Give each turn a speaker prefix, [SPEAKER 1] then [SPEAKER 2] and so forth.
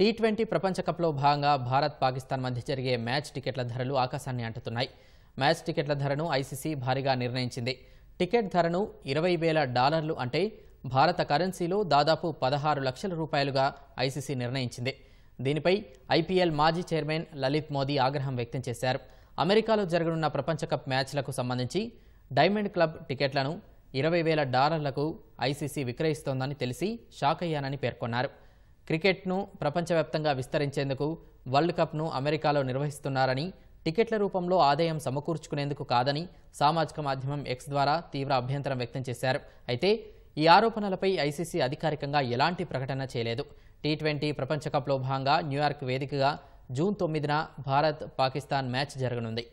[SPEAKER 1] T twenty ప్రపంచకప్లో భాగంగా భారత్ పాకిస్తాన్ మధ్య జరిగే మ్యాచ్ టికెట్ల ధరలు ఆకాశాన్ని అంటుతున్నాయి మ్యాచ్ టికెట్ల ధరను ఐసీసీ భారీగా నిర్ణయించింది టికెట్ ధరను ఇరవై వేల డాలర్లు అంటే భారత కరెన్సీలో దాదాపు పదహారు లక్షల రూపాయలుగా ఐసీసీ నిర్ణయించింది దీనిపై ఐపీఎల్ మాజీ చైర్మన్ లలిత్ మోదీ ఆగ్రహం వ్యక్తం చేశారు అమెరికాలో జరగనున్న ప్రపంచకప్ మ్యాచ్లకు సంబంధించి డైమండ్ క్లబ్ టికెట్లను ఇరవై వేల డాలర్లకు ఐసీసీ విక్రయిస్తోందని తెలిసి షాక్ అయ్యానని పేర్కొన్నారు క్రికెట్ను ప్రపంచవ్యాప్తంగా విస్తరించేందుకు వరల్డ్ కప్ను అమెరికాలో నిర్వహిస్తున్నారని టికెట్ల రూపంలో ఆదాయం సమకూర్చుకునేందుకు కాదని సామాజిక మాధ్యమం ఎక్స్ ద్వారా తీవ్ర అభ్యంతరం వ్యక్తం చేశారు అయితే ఈ ఆరోపణలపై ఐసీసీ అధికారికంగా ఎలాంటి ప్రకటన చేయలేదు టీ ట్వంటీ ప్రపంచకప్లో భాగంగా న్యూయార్క్ వేదికగా జూన్ తొమ్మిదిన భారత్ పాకిస్తాన్ మ్యాచ్ జరగనుంది